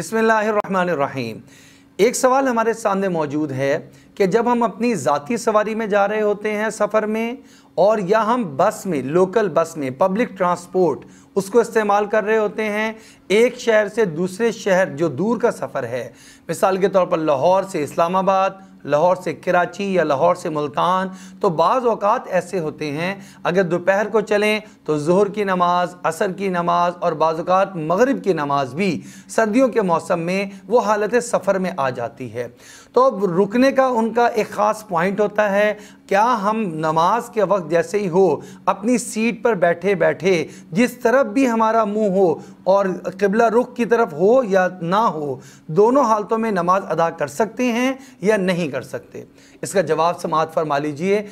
बिसमीम एक सवाल हमारे सामने मौजूद है कि जब हम अपनी ज़ाती सवारी में जा रहे होते हैं सफ़र में और या हम बस में लोकल बस में पब्लिक ट्रांसपोर्ट उसको इस्तेमाल कर रहे होते हैं एक शहर से दूसरे शहर जो दूर का सफ़र है मिसाल के तौर पर लाहौर से इस्लामाबाद लाहौर से कराची या लाहौर से मुल्तान तो बाज़ अवत ऐसे होते हैं अगर दोपहर को चलें तो जहर की नमाज़ असर की नमाज़ और बाज़ात मगरब की नमाज़ भी सर्दियों के मौसम में वो हालत सफ़र में आ जाती है तो अब रुकने का उन का एक ख़ास पॉइंट होता है क्या हम नमाज के वक्त जैसे ही हो अपनी सीट पर बैठे बैठे जिस तरफ भी हमारा मुंह हो और किबला रुख की तरफ हो या ना हो दोनों हालतों में नमाज अदा कर सकते हैं या नहीं कर सकते इसका जवाब समात फरमा लीजिए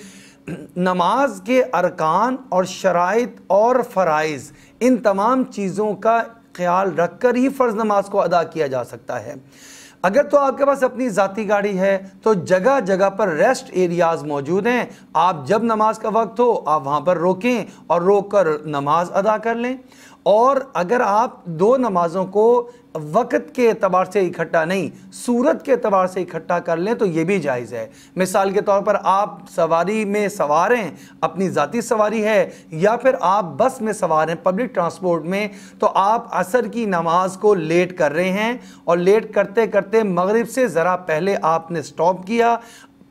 नमाज के अरकान और शराइत और फ़रज़ इन तमाम चीज़ों का ख्याल रख कर ही फ़र्ज़ नमाज को अदा किया जा सकता है अगर तो आपके पास अपनी ज़ाती गाड़ी है तो जगह जगह पर रेस्ट एरियाज़ मौजूद हैं आप जब नमाज का वक्त हो आप वहाँ पर रोकें और रोक कर नमाज अदा कर लें और अगर आप दो नमाज़ों को वक़्त के अतबार से इकट्ठा नहीं सूरत के अतबार से इकट्ठा कर लें तो ये भी जायज़ है मिसाल के तौर पर आप सवारी में सवार हैं अपनी ज़ाती सवारी है या फिर आप बस में सवार हैं पब्लिक ट्रांसपोर्ट में तो आप असर की नमाज को लेट कर रहे हैं और लेट करते करते मगरिब से ज़रा पहले आपने स्टॉप किया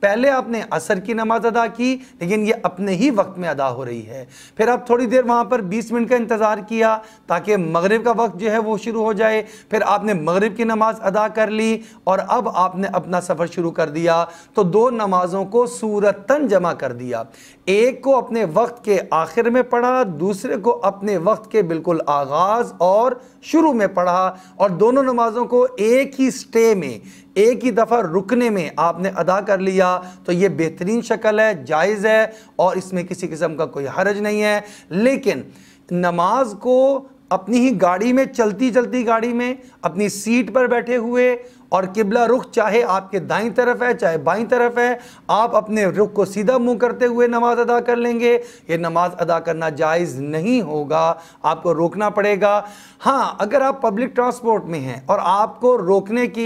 पहले आपने असर की नमाज अदा की लेकिन ये अपने ही वक्त में अदा हो रही है फिर आप थोड़ी देर वहाँ पर 20 मिनट का इंतज़ार किया ताकि मगरिब का वक्त जो है वो शुरू हो जाए फिर आपने मगरिब की नमाज अदा कर ली और अब आपने अपना सफ़र शुरू कर दिया तो दो नमाज़ों को सूरतन जमा कर दिया एक को अपने वक्त के आखिर में पढ़ा दूसरे को अपने वक्त के बिल्कुल आगाज़ और शुरू में पढ़ा और दोनों नमाज़ों को एक ही स्टे में एक ही दफ़ा रुकने में आपने अदा कर लिया तो ये बेहतरीन शक्ल है जायज़ है और इसमें किसी किस्म का कोई हरज नहीं है लेकिन नमाज को अपनी ही गाड़ी में चलती चलती गाड़ी में अपनी सीट पर बैठे हुए और किबला रुख चाहे आपके दाई तरफ है चाहे बाईं तरफ है आप अपने रुख को सीधा मुंह करते हुए नमाज अदा कर लेंगे ये नमाज अदा करना जायज़ नहीं होगा आपको रोकना पड़ेगा हाँ अगर आप पब्लिक ट्रांसपोर्ट में हैं और आपको रोकने के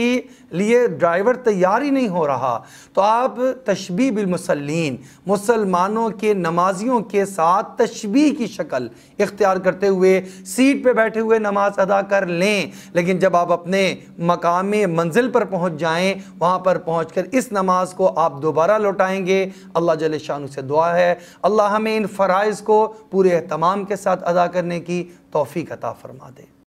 लिए ड्राइवर तैयार ही नहीं हो रहा तो आप तशबी बिलमसलिन मुसलमानों के नमाजियों के साथ तशबी की शक्ल इख्तियार करते हुए सीट पर बैठे हुए नमाज अदा कर लें लेकिन जब आप अपने मकाम मंजिल मंजिल पर पहुँच जाएँ वहाँ पर पहुँच कर इस नमाज को आप दोबारा लौटाएँगे अल्लाह जल शाह से दुआ है अल्लाह हमें इन फ़रज़ को पूरे तमाम के साथ अदा करने की तोफ़ी कता फ़रमा दे